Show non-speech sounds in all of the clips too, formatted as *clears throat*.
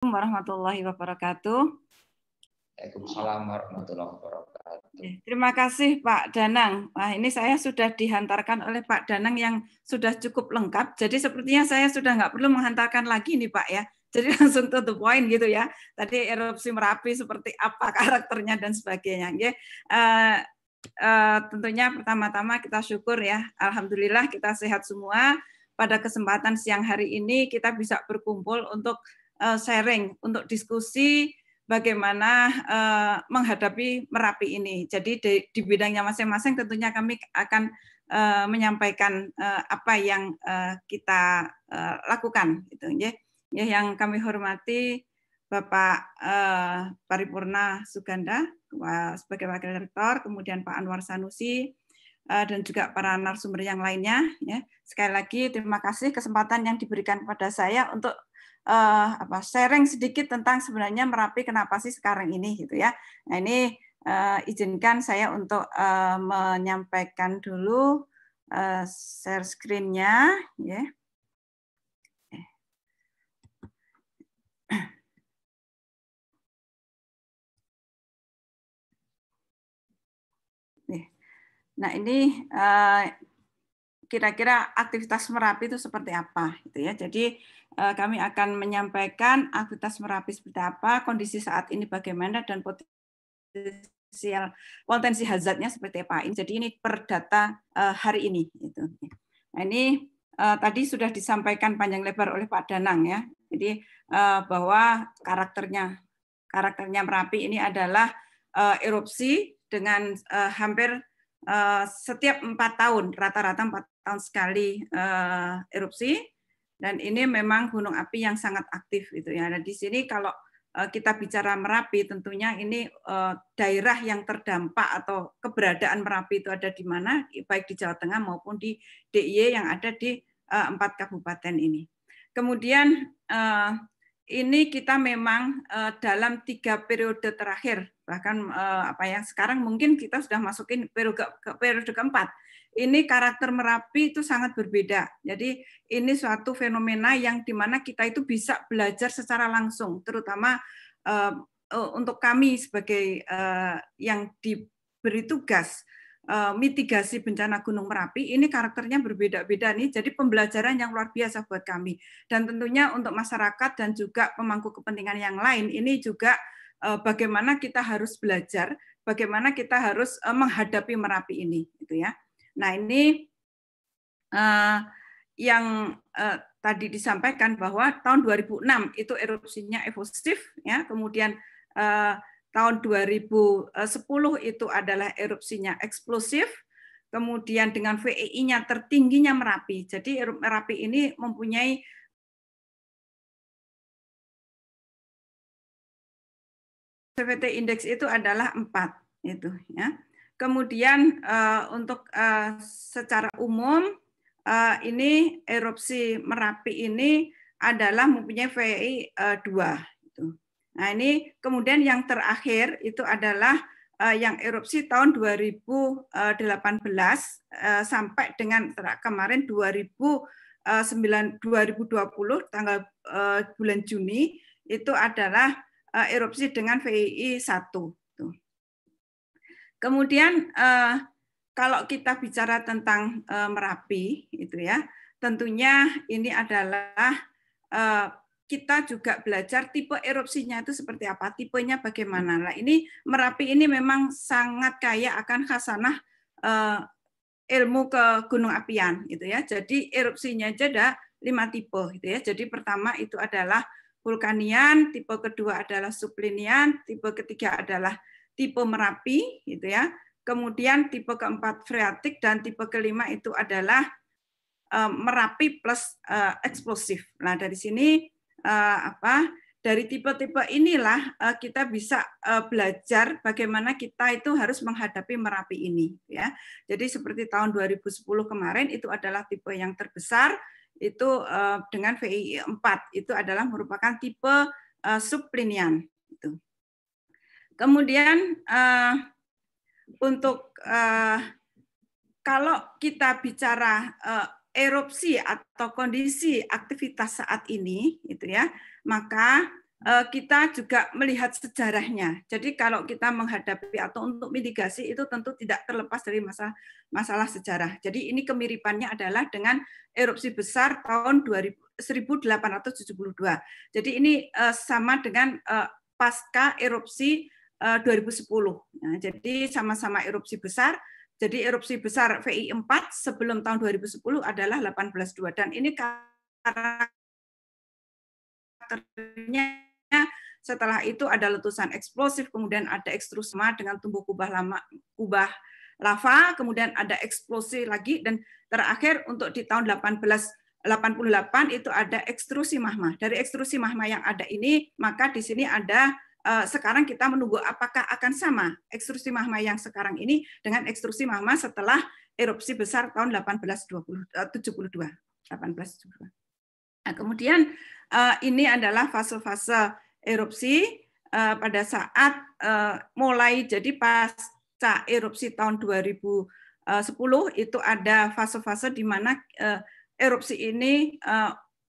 Assalamualaikum warahmatullahi wabarakatuh. Waalaikumsalam warahmatullahi wabarakatuh. Terima kasih Pak Danang. Wah, ini saya sudah dihantarkan oleh Pak Danang yang sudah cukup lengkap. Jadi sepertinya saya sudah nggak perlu menghantarkan lagi nih Pak ya. Jadi *laughs* langsung to the point gitu ya. Tadi erupsi Merapi seperti apa *laughs* karakternya dan sebagainya. Ya. Uh, Uh, tentunya pertama-tama kita syukur ya, Alhamdulillah kita sehat semua. Pada kesempatan siang hari ini kita bisa berkumpul untuk Eh, sharing untuk diskusi bagaimana eh, menghadapi Merapi ini. Jadi di, bidangnya masing-masing tentunya kami akan eh, menyampaikan apa yang kita lakukan gitu ya. ya. yang kami hormati Bapak Paripurna Suganda sebagai wakil rektor, kemudian Pak Anwar Sanusi dan juga para narasumber yang lainnya ya. Sekali lagi terima kasih kesempatan yang diberikan kepada saya untuk uh, apa sharing sedikit tentang sebenarnya Merapi kenapa sih sekarang ini gitu ya. Nah, ini uh, izinkan saya untuk uh, menyampaikan dulu uh, share screen-nya ya. Yeah. Nah, ini kira-kira kira -kira aktivitas Merapi itu seperti apa gitu ya. Jadi Eh, kami akan menyampaikan aktivitas Merapi seperti apa, kondisi saat ini bagaimana, dan potensial potensi hazardnya seperti apa. Jadi ini per data eh, hari ini. Gitu. Nah, ini eh, tadi sudah disampaikan panjang lebar oleh Pak Danang ya. Jadi bahwa karakternya karakternya Merapi ini adalah erupsi dengan hampir setiap empat tahun, rata-rata empat tahun sekali erupsi dan ini memang gunung api yang sangat aktif gitu ya. Nah, di sini kalau eh, kita bicara Merapi tentunya ini eh, daerah yang terdampak atau keberadaan Merapi itu ada di mana baik di Jawa Tengah maupun di DIY yang ada di eh, empat kabupaten ini. Kemudian ini kita memang dalam tiga periode terakhir bahkan apa yang sekarang mungkin kita sudah masukin periode ke periode keempat ini karakter Merapi itu sangat berbeda. Jadi ini suatu fenomena yang dimana kita itu bisa belajar secara langsung, terutama eh, eh, untuk kami sebagai eh, yang diberi tugas mitigasi bencana Gunung Merapi ini karakternya berbeda-beda nih jadi pembelajaran yang luar biasa buat kami dan tentunya untuk masyarakat dan juga pemangku kepentingan yang lain ini juga bagaimana kita harus belajar bagaimana kita harus menghadapi Merapi ini gitu ya. Nah ini uh, yang uh, tadi disampaikan bahwa tahun 2006 itu erupsinya evosif, ya kemudian uh, tahun 2010 itu adalah erupsinya eksplosif, kemudian dengan VEI-nya tertingginya Merapi. Jadi Merapi ini mempunyai CVT indeks itu adalah 4 itu ya. Kemudian uh, untuk uh, secara umum uh, ini erupsi Merapi ini adalah mempunyai VI uh, 2 Nah, ini kemudian yang terakhir itu adalah uh, yang erupsi tahun 2018 uh, sampai dengan kemarin 2009 2020 tanggal uh, bulan Juni itu adalah uh, erupsi dengan VII 1. Kemudian eh, kalau kita bicara tentang eh, Merapi itu ya, tentunya ini adalah eh, kita juga belajar tipe erupsinya itu seperti apa, tipenya bagaimana. Nah, ini Merapi ini memang sangat kaya akan khasanah eh, ilmu ke Gunung Apian itu ya. Jadi erupsinya aja ada lima tipe gitu ya. Jadi pertama itu adalah vulkanian, tipe kedua adalah suplinian, tipe ketiga adalah tipe Merapi gitu ya. Kemudian tipe keempat freatik dan tipe kelima itu adalah eh, Merapi plus eh, eksplosif. Nah, dari sini eh, apa? Dari tipe-tipe inilah kita bisa belajar bagaimana kita itu harus menghadapi Merapi ini ya. Jadi seperti tahun 2010 kemarin itu adalah tipe yang terbesar itu dengan VII 4 itu adalah merupakan tipe sublinian Kemudian uh, untuk uh, kalau kita bicara uh, erupsi atau kondisi aktivitas saat ini, itu ya, maka uh, kita juga melihat sejarahnya. Jadi kalau kita menghadapi atau untuk mitigasi itu tentu tidak terlepas dari masalah masalah sejarah. Jadi ini kemiripannya adalah dengan erupsi besar tahun 2000, 1872. Jadi ini uh, sama dengan uh, pasca erupsi 2010. Eh, nah, jadi sama-sama erupsi besar. Jadi erupsi besar VI 4 sebelum tahun 2010 adalah 18.2 dan ini karakternya setelah itu ada letusan eksplosif, kemudian ada ekstrusma dengan tumbuh kubah lama kubah lava, kemudian ada eksplosi lagi dan terakhir untuk di tahun 18 88 itu ada ekstrusi mahma. Dari ekstrusi mahma yang ada ini, maka di sini ada Eh, sekarang kita menunggu apakah akan sama ekstrusi magma yang sekarang ini dengan ekstrusi magma setelah erupsi besar tahun 1872. 1872. Eh, nah, kemudian eh, ini adalah fase-fase erupsi pada saat mulai jadi pasca erupsi tahun 2010 itu ada fase-fase di mana erupsi ini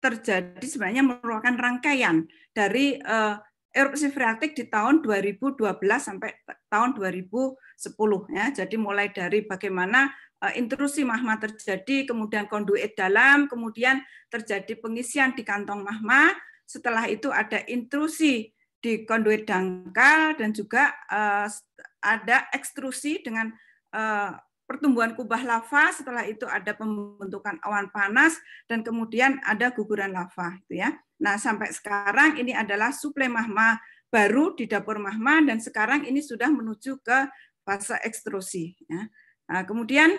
terjadi sebenarnya merupakan rangkaian dari uh, erupsi freatik di tahun 2012 sampai tahun 2010 ya. Jadi mulai dari bagaimana eh, intrusi magma terjadi, kemudian konduit dalam, kemudian terjadi pengisian di kantong magma. setelah itu ada intrusi di konduit dangkal dan juga eh, ada ekstrusi dengan eh, pertumbuhan kubah lava, setelah itu ada pembentukan awan panas dan kemudian ada guguran lava gitu ya. Nah, sampai sekarang ini adalah suplai mahma baru di dapur mahma dan sekarang ini sudah menuju ke fase ekstrusi. Ya. Nah, kemudian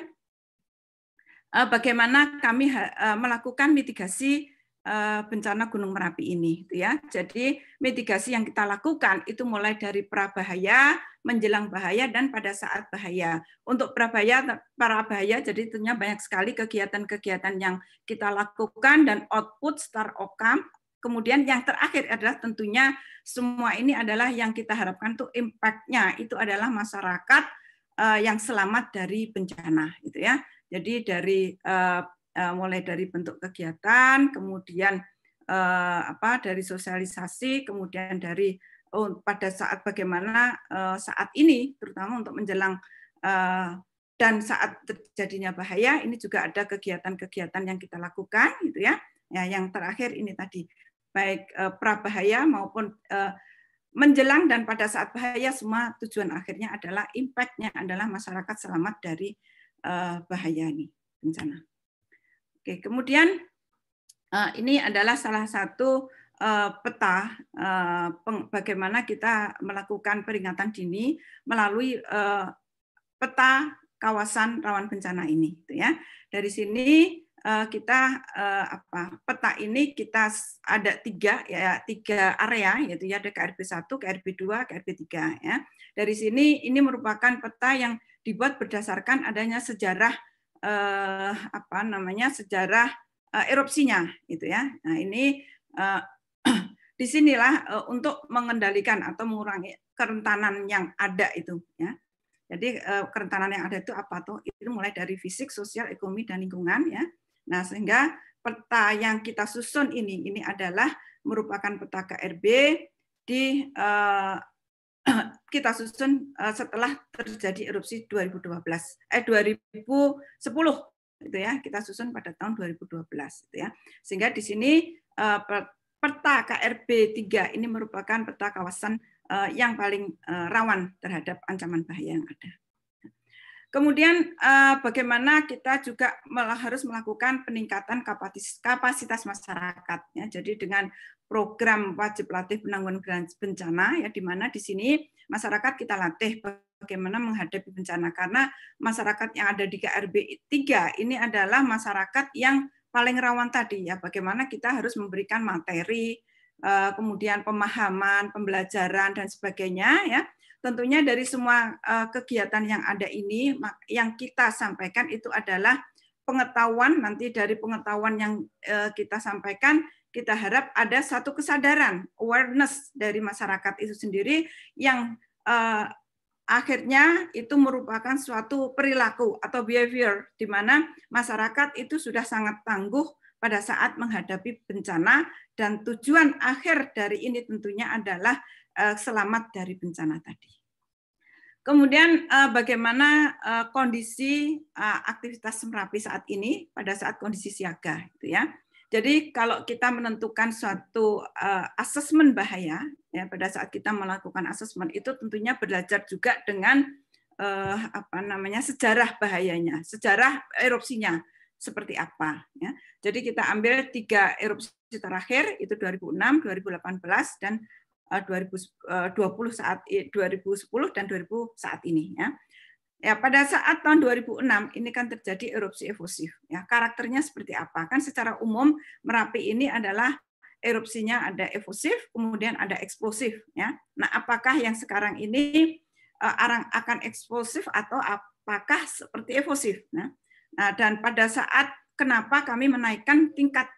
eh, bagaimana kami eh, melakukan mitigasi eh, bencana Gunung Merapi ini, gitu ya. Jadi mitigasi yang kita lakukan itu mulai dari prabahaya, menjelang bahaya, dan pada saat bahaya. Untuk prabahaya, para bahaya, jadi tentunya banyak sekali kegiatan-kegiatan yang kita lakukan dan output star outcome, Kemudian yang terakhir adalah tentunya semua ini adalah yang kita harapkan tuh impact-nya itu adalah masyarakat eh, yang selamat dari bencana gitu ya. Jadi dari eh, eh, mulai dari bentuk kegiatan, kemudian apa dari sosialisasi, kemudian dari oh, pada saat bagaimana saat ini terutama untuk menjelang dan saat terjadinya bahaya ini juga ada kegiatan-kegiatan yang kita lakukan gitu ya. Ya, yang terakhir ini tadi baik eh, prabahaya maupun eh, menjelang dan pada saat bahaya semua tujuan akhirnya adalah impactnya adalah masyarakat selamat dari eh, bahaya ini bencana. Oke, kemudian ini adalah salah satu peta bagaimana kita melakukan peringatan dini melalui peta kawasan rawan bencana ini gitu ya. Dari sini Eh, kita eh, apa peta ini kita ada tiga ya, ya tiga area yaitu ya ada KRB 1, KRB 2, KRB 3 ya. Dari sini ini merupakan peta yang dibuat berdasarkan adanya sejarah eh, apa namanya sejarah eh, erupsinya gitu ya. Nah, ini eh, *clears throat* disinilah eh, untuk mengendalikan atau mengurangi kerentanan yang ada itu ya. Jadi eh, kerentanan yang ada itu apa tuh? Itu mulai dari fisik, sosial, ekonomi dan lingkungan ya Nah, sehingga peta yang kita susun ini ini adalah merupakan peta KRB di eh, *clears throat* kita susun eh, setelah terjadi erupsi 2012 eh 2010 itu ya kita susun pada tahun 2012 itu ya sehingga di sini eh, peta KRB 3 ini merupakan peta kawasan eh, yang paling eh, rawan terhadap ancaman bahaya yang ada. Kemudian eh, bagaimana kita juga harus melakukan peningkatan kapasitas, kapasitas masyarakat Jadi dengan program wajib latih penanggulangan bencana ya di mana di sini masyarakat kita latih bagaimana menghadapi bencana karena masyarakat yang ada di KRB 3 ini adalah masyarakat yang paling rawan tadi ya bagaimana kita harus memberikan materi eh, kemudian pemahaman, pembelajaran dan sebagainya ya Tentunya dari semua eh, kegiatan yang ada ini, yang kita sampaikan itu adalah pengetahuan, nanti dari pengetahuan yang eh, kita sampaikan, kita harap ada satu kesadaran, awareness dari masyarakat itu sendiri yang eh, akhirnya itu merupakan suatu perilaku atau behavior di mana masyarakat itu sudah sangat tangguh pada saat menghadapi bencana dan tujuan akhir dari ini tentunya adalah Eh, selamat dari bencana tadi. Kemudian eh, bagaimana eh, kondisi aktivitas Merapi saat ini pada saat kondisi siaga gitu ya. Jadi kalau kita menentukan suatu asesmen bahaya ya pada saat kita melakukan asesmen itu tentunya belajar juga dengan apa namanya sejarah bahayanya, sejarah erupsinya seperti apa ya. Jadi kita ambil tiga erupsi terakhir itu 2006, 2018 dan 2020 eh, eh, saat 2010 dan 2000 saat ini ya. Ya, pada saat tahun 2006 ini kan terjadi erupsi efusif. Ya, karakternya seperti apa? Kan secara umum Merapi ini adalah erupsinya ada efusif, kemudian ada eksplosif ya. Nah, apakah yang sekarang ini eh, arang akan eksplosif atau apakah seperti efusif? Ya? Nah, dan pada saat kenapa kami menaikkan tingkat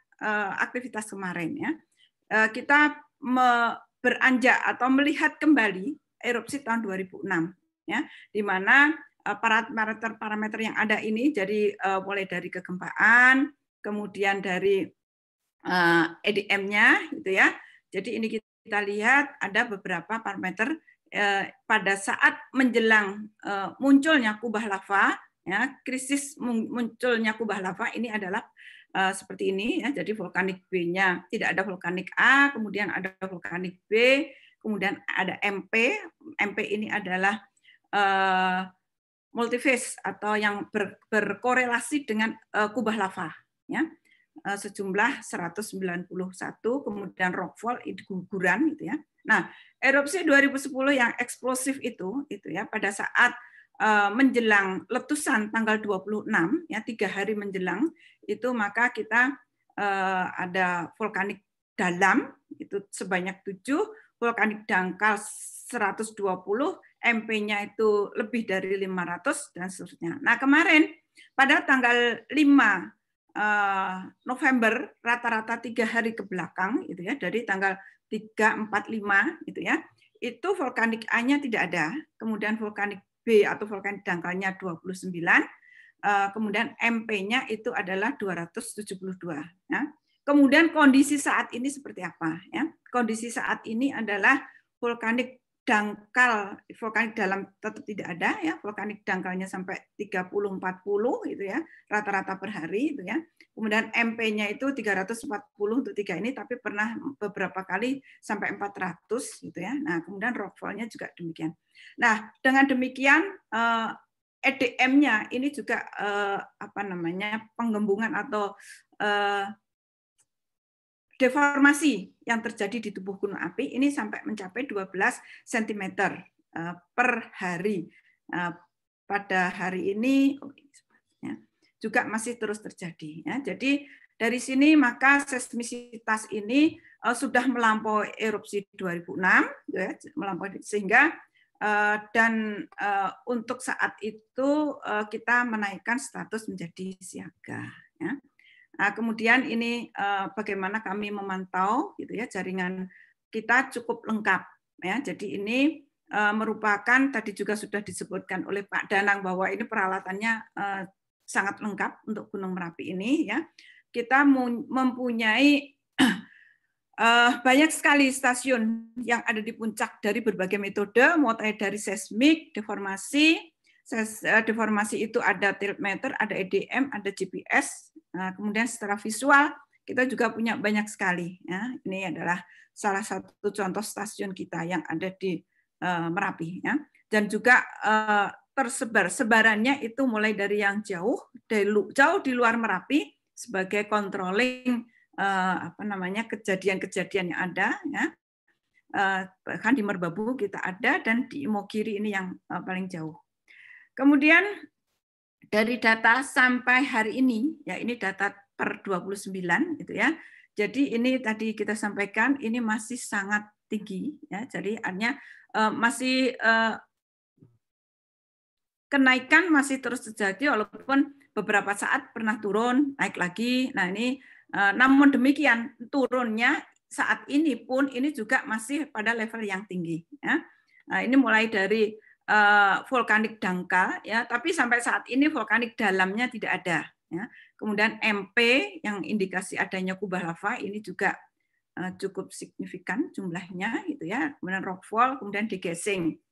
aktivitas kemarin ya. kita beranjak atau melihat kembali erupsi tahun 2006 ya di mana parameter-parameter eh, yang ada ini jadi eh, mulai dari kegempaan kemudian dari EDM-nya eh, gitu ya jadi ini kita lihat ada beberapa parameter pada saat menjelang munculnya kubah lava ya krisis munculnya kubah lava ini adalah Eh, seperti ini ya. Jadi vulkanik B-nya tidak ada vulkanik A, kemudian ada vulkanik B, kemudian ada MP. MP ini adalah uh, multiphase atau yang ber, berkorelasi dengan uh, kubah lava ya. Uh, sejumlah 191 kemudian rockfall itu guguran gitu ya. Nah, erupsi 2010 yang eksplosif itu itu ya pada saat Eh, menjelang letusan tanggal 26 ya tiga hari menjelang itu maka kita uh, ada vulkanik dalam itu sebanyak tujuh vulkanik dangkal 120, MP-nya itu lebih dari 500 dan seterusnya. Nah, kemarin pada tanggal 5 uh, eh, November rata-rata tiga hari ke belakang itu ya dari tanggal 3 4 5 itu ya. Itu vulkanik A-nya tidak ada, kemudian vulkanik B atau vulkan dangkalnya 29, eh, kemudian MP-nya itu adalah 272. Ya. Kemudian kondisi saat ini seperti apa? Ya. Kondisi saat ini adalah vulkanik dangkal vulkanik dalam tetap tidak ada ya vulkanik dangkalnya sampai 30 40 gitu ya rata-rata per hari itu ya kemudian MP-nya itu 340 untuk tiga ini tapi pernah beberapa kali sampai 400 gitu ya nah kemudian rockfallnya juga demikian nah dengan demikian EDM-nya eh, e ini juga eh, apa namanya penggembungan atau eh, deformasi yang terjadi di tubuh gunung api ini sampai mencapai 12 cm eh, per hari. Eh, pada hari ini oh, juga masih terus terjadi. Ya. Jadi dari sini maka seismisitas ini eh, sudah melampaui erupsi 2006, ya, melampaui sehingga dan untuk saat itu kita menaikkan status menjadi siaga. Ya. Nah, kemudian ini eh, bagaimana kami memantau gitu ya jaringan kita cukup lengkap ya. Jadi ini eh, merupakan tadi juga sudah disebutkan oleh Pak Danang bahwa ini peralatannya eh, sangat lengkap untuk Gunung Merapi ini ya. Kita mempunyai uh, *clears throat* banyak sekali stasiun yang ada di puncak dari berbagai metode mulai dari seismik, deformasi, Eh, deformasi itu ada tilt meter, ada EDM, ada GPS. Nah, kemudian secara visual kita juga punya banyak sekali. Ya. Ini adalah salah satu contoh stasiun kita yang ada di uh, Merapi. Ya. Dan juga uh, tersebar, sebarannya itu mulai dari yang jauh, dari jauh di luar Merapi sebagai controlling uh, apa namanya kejadian-kejadian yang ada. Ya. Uh, bahkan di Merbabu kita ada dan di Imogiri ini yang uh, paling jauh Kemudian dari data sampai hari ini, ya ini data per 29 gitu ya. Jadi ini tadi kita sampaikan ini masih sangat tinggi ya. Jadi artinya uh, masih uh, kenaikan masih terus terjadi walaupun beberapa saat pernah turun, naik lagi. Nah, ini uh, namun demikian turunnya saat ini pun ini juga masih pada level yang tinggi ya. Nah, ini mulai dari Eh, vulkanik dangkal ya, tapi sampai saat ini vulkanik dalamnya tidak ada. Ya. Kemudian MP yang indikasi adanya kubah lava ini juga eh, cukup signifikan jumlahnya gitu ya. Kemudian rockfall, kemudian degasing.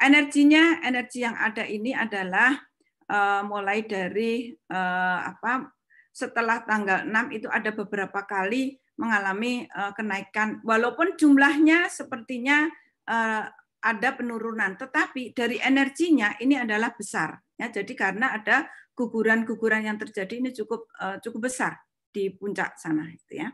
Energinya, energi yang ada ini adalah uh, mulai dari uh, apa? Setelah tanggal 6 itu ada beberapa kali mengalami uh, kenaikan walaupun jumlahnya sepertinya ada penurunan, tetapi dari energinya ini adalah besar. Ya, jadi karena ada guguran-guguran yang terjadi ini cukup uh, cukup besar di puncak sana, itu ya.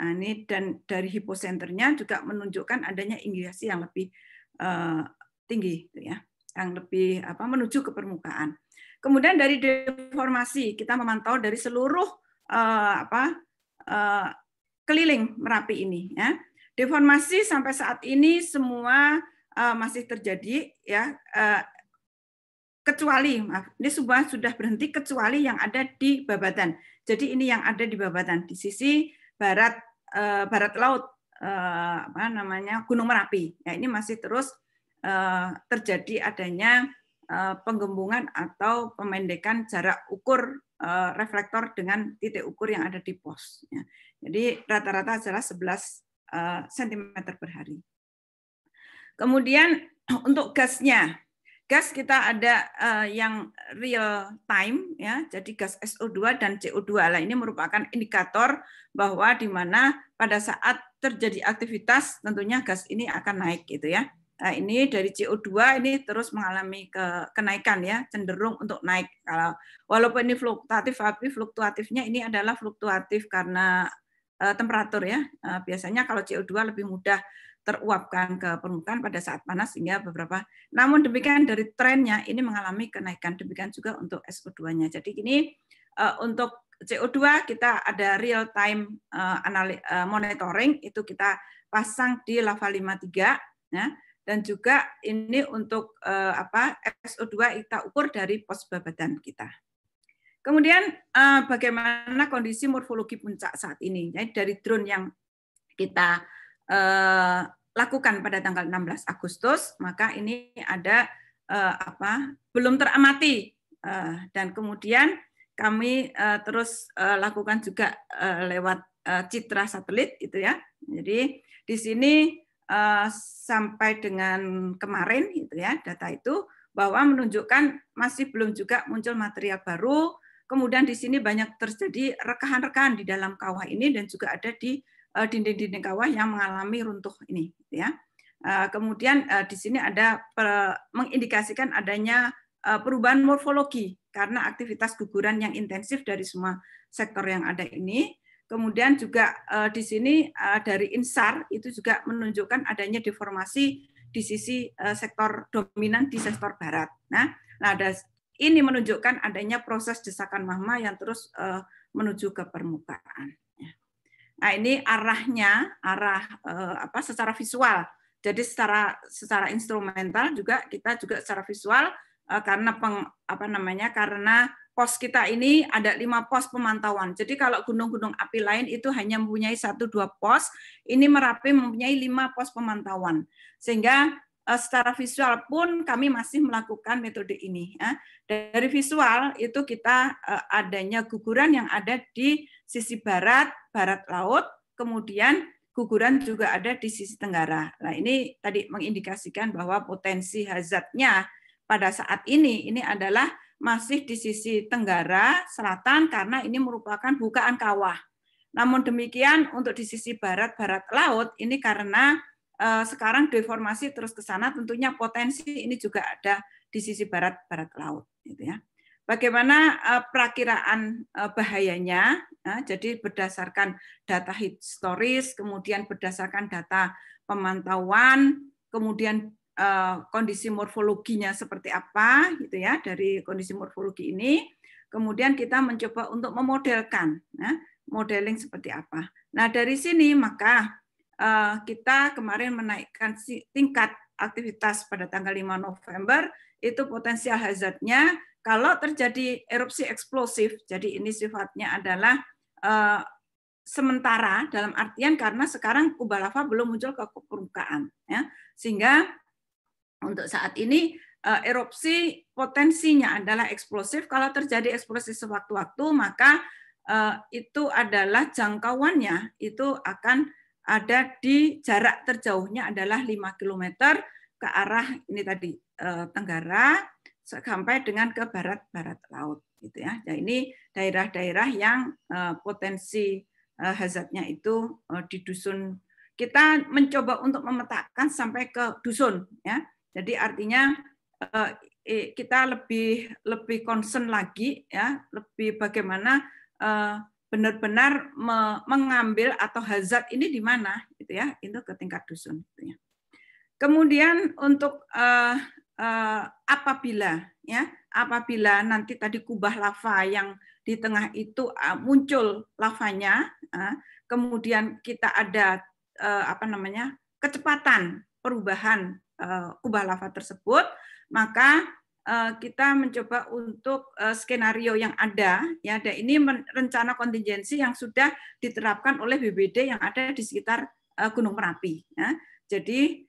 Nah, ini dan dari hiposenternya juga menunjukkan adanya ingresi yang lebih uh, tinggi, gitu ya, yang lebih apa menuju ke permukaan. Kemudian dari deformasi kita memantau dari seluruh uh, apa uh, keliling merapi ini, ya. Deformasi sampai saat ini semua uh, masih terjadi ya uh, kecuali maaf ini semua sudah berhenti kecuali yang ada di Babatan. Jadi ini yang ada di Babatan di sisi barat uh, barat laut uh, apa namanya Gunung Merapi. Ya ini masih terus uh, terjadi adanya uh, penggembungan atau pemendekan jarak ukur uh, reflektor dengan titik ukur yang ada di pos. Ya. Jadi rata-rata adalah 11 cm per hari. Kemudian *clears throat* untuk gasnya, gas kita ada eh, yang real time ya, jadi gas SO2 dan CO2 lah ini merupakan indikator bahwa di mana pada saat terjadi aktivitas tentunya gas ini akan naik gitu ya. Nah, ini dari CO2 ini terus mengalami ke, kenaikan ya, cenderung untuk naik. Kalau walaupun ini fluktuatif, tapi fluktuatifnya ini adalah fluktuatif karena uh, temperatur ya. Uh, biasanya kalau CO2 lebih mudah teruapkan ke permukaan pada saat panas sehingga beberapa namun demikian dari trennya ini mengalami kenaikan demikian juga untuk SO2-nya. Jadi ini eh, untuk CO2 kita ada real time eh, eh, monitoring itu kita pasang di lava 53 ya dan juga ini untuk apa SO2 kita ukur dari pos babatan kita. Kemudian bagaimana kondisi morfologi puncak saat ini? Jadi dari drone yang kita lakukan pada tanggal 16 Agustus, maka ini ada uh, apa belum teramati Uh, dan kemudian kami uh, terus uh, lakukan juga uh, lewat uh, citra satelit itu ya. Jadi di sini uh, sampai dengan kemarin itu ya data itu bahwa menunjukkan masih belum juga muncul material baru. Kemudian di sini banyak terjadi rekahan-rekahan di dalam kawah ini dan juga ada di Eh, dinding-dinding kawah yang mengalami runtuh ini ya eh, kemudian eh, di sini ada mengindikasikan adanya perubahan morfologi karena aktivitas guguran yang intensif dari semua sektor yang ada ini kemudian juga di sini dari insar itu juga menunjukkan adanya deformasi di sisi sektor dominan di sektor barat nah nah ada ini menunjukkan adanya proses desakan magma yang terus menuju ke permukaan Nah, ini arahnya arah eh, apa secara visual. Jadi secara secara instrumental juga kita juga secara visual eh, karena peng, apa namanya? karena pos kita ini ada lima pos pemantauan. Jadi kalau gunung-gunung api lain itu hanya mempunyai satu dua pos, ini Merapi mempunyai lima pos pemantauan. Sehingga eh, secara visual pun kami masih melakukan metode ini. Ya. Dari visual itu kita eh, adanya guguran yang ada di sisi barat, barat laut, kemudian guguran juga ada di sisi tenggara. Nah, ini tadi mengindikasikan bahwa potensi hazardnya pada saat ini ini adalah masih di sisi tenggara selatan karena ini merupakan bukaan kawah. Namun demikian untuk di sisi barat-barat laut ini karena eh, sekarang deformasi terus ke sana tentunya potensi ini juga ada di sisi barat-barat laut gitu ya. Bagaimana eh, perakiraan eh, bahayanya? Nah, jadi berdasarkan data historis, kemudian berdasarkan data pemantauan, kemudian eh, kondisi morfologinya seperti apa, gitu ya, dari kondisi morfologi ini. Kemudian kita mencoba untuk memodelkan, ya, modeling seperti apa. Nah dari sini maka kita kemarin menaikkan tingkat aktivitas pada tanggal 5 November itu potensial hazardnya kalau terjadi erupsi eksplosif, jadi ini sifatnya adalah uh, sementara dalam artian karena sekarang kubah lava belum muncul ke permukaan, ya. sehingga untuk saat ini uh, erupsi potensinya adalah eksplosif. Kalau terjadi eksplosif sewaktu-waktu, maka uh, itu adalah jangkauannya itu akan ada di jarak terjauhnya adalah 5 km ke arah ini tadi tenggara sampai dengan ke barat-barat laut gitu ya. Nah, ini daerah-daerah yang eh, potensi eh, hazardnya itu eh, di dusun. Kita mencoba untuk memetakan sampai ke dusun ya. Jadi artinya kita lebih lebih concern lagi ya, lebih bagaimana benar-benar mengambil atau hazard ini di mana gitu ya, itu ke tingkat dusun gitu ya. Kemudian untuk eh, apabila ya apabila nanti tadi kubah lava yang di tengah itu eh, muncul lavanya, eh, kemudian kita ada eh, apa namanya kecepatan perubahan eh, kubah lava tersebut, maka eh, kita mencoba untuk eh, skenario yang ada ya dan ini rencana kontingensi yang sudah diterapkan oleh BBD yang ada di sekitar Gunung Merapi ya. Jadi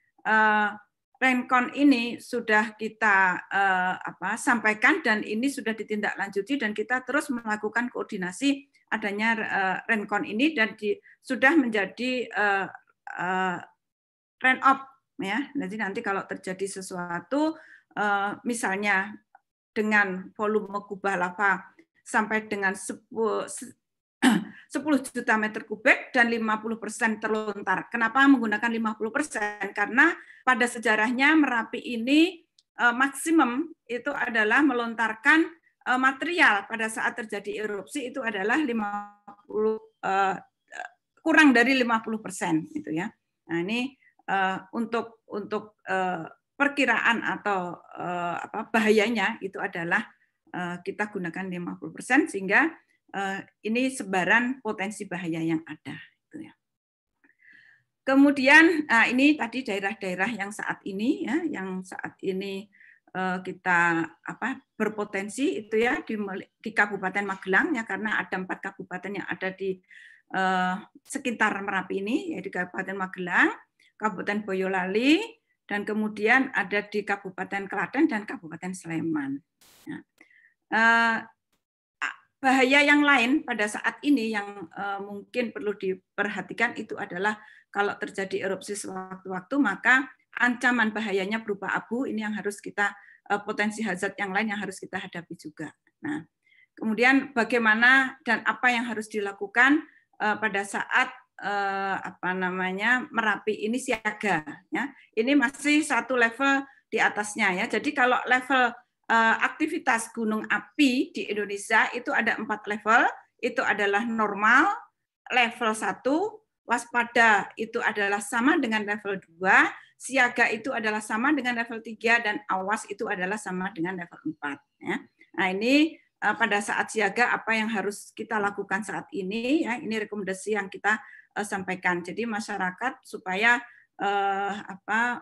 Rencon ini sudah kita uh, apa, sampaikan dan ini sudah ditindaklanjuti dan kita terus melakukan koordinasi adanya uh, Rencon ini dan di, sudah menjadi uh, eh, uh, Renop ya. Jadi nanti kalau terjadi sesuatu uh, misalnya dengan volume kubah lava sampai dengan 10 juta meter kubik dan 50% terlontar. Kenapa menggunakan 50%? Karena pada sejarahnya Merapi ini eh, maksimum itu adalah melontarkan eh, material pada saat terjadi erupsi itu adalah 50 eh, kurang dari 50% itu ya. Nah, ini e, untuk untuk e, perkiraan atau e, apa bahayanya itu adalah kita gunakan 50% sehingga Eh, ini sebaran potensi bahaya yang ada. Gitu ya. Kemudian eh, ini tadi daerah-daerah yang saat ini ya, yang saat ini eh, kita apa berpotensi itu ya di, di Kabupaten Magelang ya karena ada empat kabupaten yang ada di eh, sekitar Merapi ini yaitu Kabupaten Magelang, Kabupaten Boyolali dan kemudian ada di Kabupaten Klaten dan Kabupaten Sleman. Ya. Eh, bahaya yang lain pada saat ini yang eh, mungkin perlu diperhatikan itu adalah kalau terjadi erupsi sewaktu-waktu maka ancaman bahayanya berupa abu ini yang harus kita eh, potensi hazard yang lain yang harus kita hadapi juga. Nah, kemudian bagaimana dan apa yang harus dilakukan eh, pada saat apa namanya merapi ini siaga ya. Ini masih satu level di atasnya ya. Jadi kalau level Eh, aktivitas gunung api di Indonesia itu ada empat level. Itu adalah normal, level 1, waspada itu adalah sama dengan level 2, siaga itu adalah sama dengan level 3, dan awas itu adalah sama dengan level 4. Ya. Nah ini eh, pada saat siaga apa yang harus kita lakukan saat ini, ya, ini rekomendasi yang kita eh, sampaikan. Jadi masyarakat supaya apa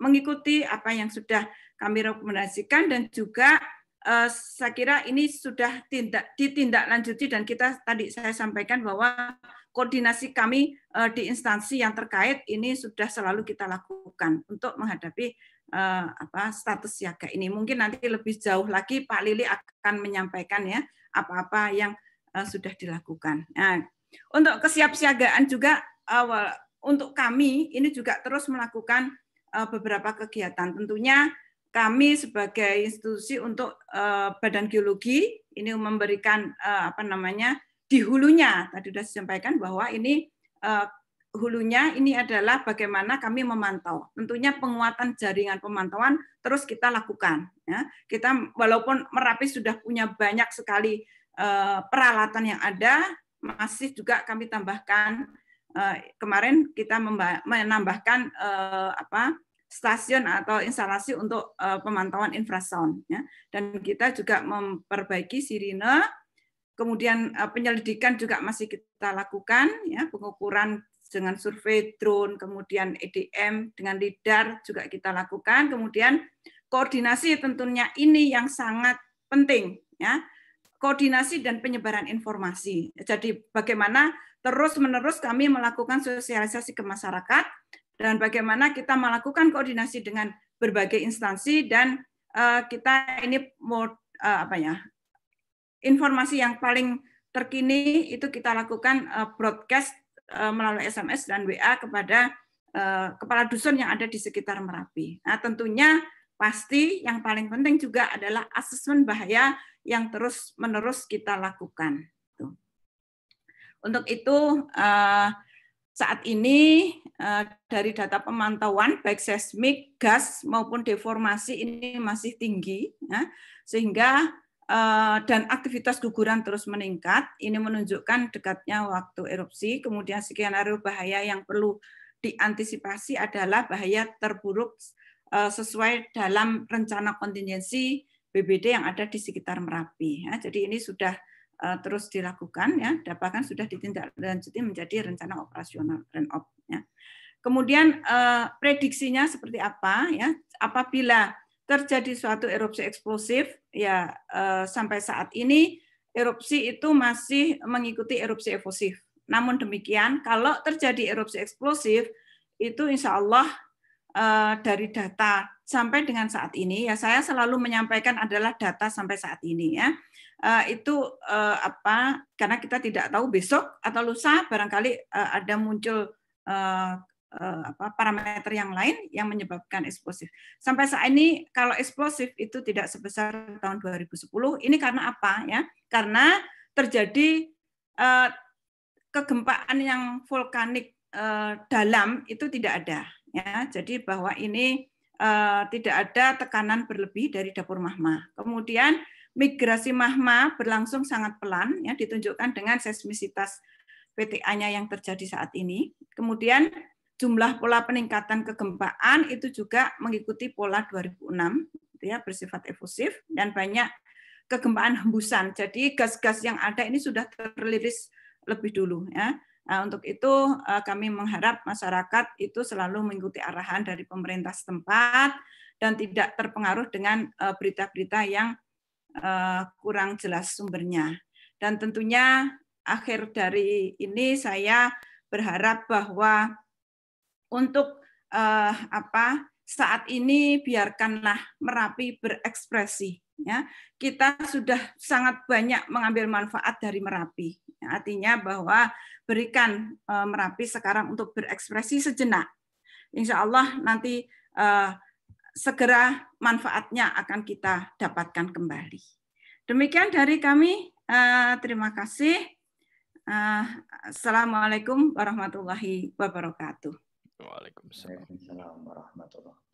mengikuti apa yang sudah kami rekomendasikan dan juga eh, saya kira ini sudah tindak, ditindaklanjuti dan kita tadi saya sampaikan bahwa koordinasi kami eh, di instansi yang terkait ini sudah selalu kita lakukan untuk menghadapi eh, apa status siaga ini. Mungkin nanti lebih jauh lagi Pak Lili akan menyampaikan ya apa-apa yang eh, sudah dilakukan. Nah, untuk kesiapsiagaan juga awal untuk kami ini juga terus melakukan Eh, beberapa kegiatan. Tentunya kami sebagai institusi untuk eh, Badan Geologi ini memberikan eh, apa namanya di hulunya tadi sudah disampaikan bahwa ini hulunya ini adalah bagaimana kami memantau. Tentunya penguatan jaringan pemantauan terus kita lakukan. Ya. Kita walaupun Merapi sudah punya banyak sekali peralatan yang ada, masih juga kami tambahkan Eh, kemarin kita menambahkan eh, apa stasiun atau instalasi untuk eh, pemantauan infrasound ya. dan kita juga memperbaiki sirine kemudian penyelidikan juga masih kita lakukan ya pengukuran dengan survei drone kemudian EDM dengan lidar juga kita lakukan kemudian koordinasi tentunya ini yang sangat penting ya koordinasi dan penyebaran informasi. Jadi bagaimana terus-menerus kami melakukan sosialisasi ke masyarakat dan bagaimana kita melakukan koordinasi dengan berbagai instansi dan uh, kita ini mau uh, eh, apa ya informasi yang paling terkini itu kita lakukan uh, broadcast uh, melalui SMS dan WA kepada uh, kepala dusun yang ada di sekitar Merapi. Nah, tentunya pasti yang paling penting juga adalah asesmen bahaya yang terus-menerus kita lakukan. Gitu. Untuk itu, eh, saat ini eh, dari data pemantauan baik seismik, gas maupun deformasi ini masih tinggi, ya. sehingga eh, dan aktivitas guguran terus meningkat. Ini menunjukkan dekatnya waktu erupsi. Kemudian skenario bahaya yang perlu diantisipasi adalah bahaya terburuk sesuai dalam rencana kontingensi BBD yang ada di sekitar Merapi. Ya. Jadi ini sudah eh, terus dilakukan ya dapatkan sudah ditindaklanjuti menjadi rencana operasional RENOP ya. Kemudian uh, prediksinya seperti apa ya apabila terjadi suatu erupsi eksplosif ya uh, sampai saat ini erupsi itu masih mengikuti erupsi evosif. Namun demikian kalau terjadi erupsi eksplosif itu insya Allah dari data sampai dengan saat ini ya saya selalu menyampaikan adalah data sampai saat ini ya eh, itu eh, apa karena kita tidak tahu besok atau lusa barangkali eh, ada muncul apa parameter yang lain yang menyebabkan eksplosif sampai saat ini kalau eksplosif itu tidak sebesar tahun 2010 ini karena apa ya karena terjadi kegempaan yang vulkanik dalam itu tidak ada ya jadi bahwa ini Eh, tidak ada tekanan berlebih dari dapur mahma. Kemudian migrasi mahma berlangsung sangat pelan, ya, ditunjukkan dengan seismisitas PTA-nya yang terjadi saat ini. Kemudian jumlah pola peningkatan kegempaan itu juga mengikuti pola 2006, gitu ya, bersifat efusif dan banyak kegempaan hembusan. Jadi gas-gas yang ada ini sudah terliris lebih dulu ya. Nah, untuk itu eh, kami mengharap masyarakat itu selalu mengikuti arahan dari pemerintah setempat dan tidak terpengaruh dengan eh, berita-berita yang eh, kurang jelas sumbernya. Dan tentunya akhir dari ini saya berharap bahwa untuk apa saat ini biarkanlah Merapi berekspresi Ya, kita sudah sangat banyak mengambil manfaat dari Merapi. Artinya bahwa berikan e, Merapi sekarang untuk berekspresi sejenak. Insya Allah nanti e, segera manfaatnya akan kita dapatkan kembali. Demikian dari kami. E, terima kasih. Assalamualaikum warahmatullahi wabarakatuh. Waalaikumsalam warahmatullahi wabarakatuh.